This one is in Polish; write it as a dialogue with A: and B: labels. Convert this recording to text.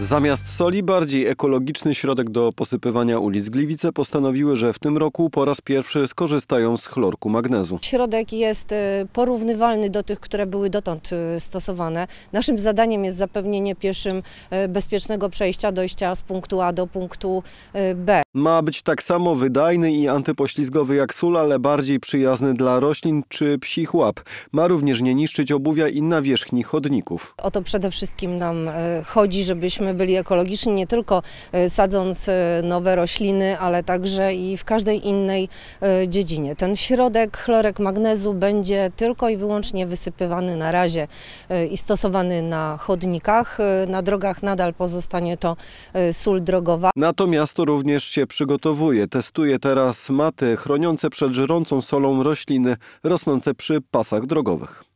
A: Zamiast soli bardziej ekologiczny środek do posypywania ulic Gliwice postanowiły, że w tym roku po raz pierwszy skorzystają z chlorku magnezu. Środek
B: jest y, porównywalny do tych, które były dotąd y, stosowane. Naszym zadaniem jest zapewnienie pieszym y, bezpiecznego przejścia, dojścia z punktu A do punktu B.
A: Ma być tak samo wydajny i antypoślizgowy jak sól, ale bardziej przyjazny dla roślin czy psich łap. Ma również nie niszczyć obuwia i nawierzchni chodników.
B: O to przede wszystkim nam chodzi, żebyśmy żebyśmy byli ekologiczni, nie tylko e, sadząc e, nowe rośliny, ale także i w każdej innej e, dziedzinie. Ten środek chlorek magnezu będzie tylko i wyłącznie wysypywany na razie i stosowany na chodnikach. Na drogach nadal pozostanie to sól drogowa.
A: Na to miasto również się przygotowuje. Testuje teraz maty chroniące przed żrącą solą rośliny rosnące przy pasach drogowych.